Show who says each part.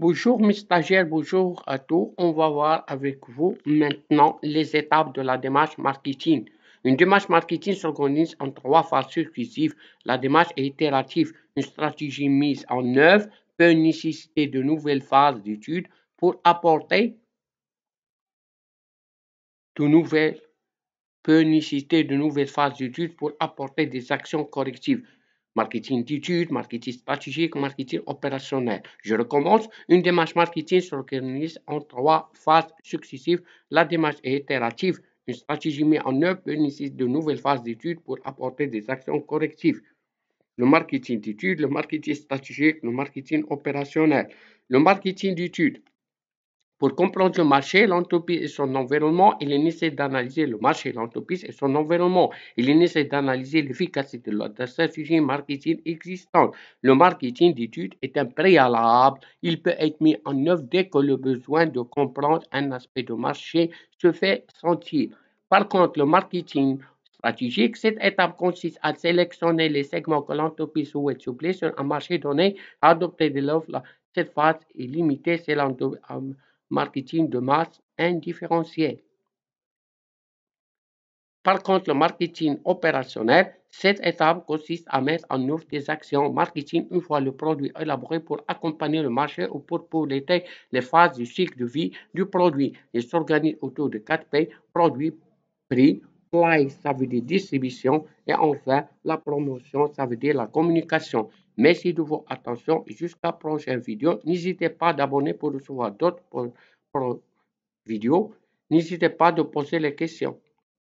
Speaker 1: Bonjour mes stagiaires, bonjour à tous. On va voir avec vous maintenant les étapes de la démarche marketing. Une démarche marketing s'organise en trois phases successives. La démarche est itérative. Une stratégie mise en œuvre peut nécessiter de nouvelles phases d'études pour apporter de nouvelles de nouvelles phases d'études pour apporter des actions correctives marketing d'études, marketing stratégique, marketing opérationnel. Je recommence. Une démarche marketing s'organise en trois phases successives. La démarche est itérative. Une stratégie mise en œuvre nécessite de nouvelles phases d'études pour apporter des actions correctives. Le marketing d'études, le marketing stratégique, le marketing opérationnel. Le marketing d'études pour comprendre le marché, l'entreprise et son environnement, il est nécessaire d'analyser le marché, l'entreprise et son environnement. Il est nécessaire d'analyser l'efficacité de la stratégie marketing existante. Le marketing d'étude est un préalable. Il peut être mis en œuvre dès que le besoin de comprendre un aspect de marché se fait sentir. Par contre, le marketing stratégique, cette étape consiste à sélectionner les segments que l'entreprise souhaite soupler sur un marché donné, adopter de l'offre. Cette phase est limitée, marketing de masse indifférenciée. Par contre, le marketing opérationnel, cette étape consiste à mettre en œuvre des actions marketing une fois le produit élaboré pour accompagner le marché ou pour l'été les phases du cycle de vie du produit. Il s'organise autour de quatre P, produit, prix, place, ça veut dire distribution, et enfin la promotion, ça veut dire la communication. Merci de votre attention. Jusqu'à la prochaine vidéo. N'hésitez pas d'abonner pour recevoir d'autres vidéos. N'hésitez pas de poser les questions.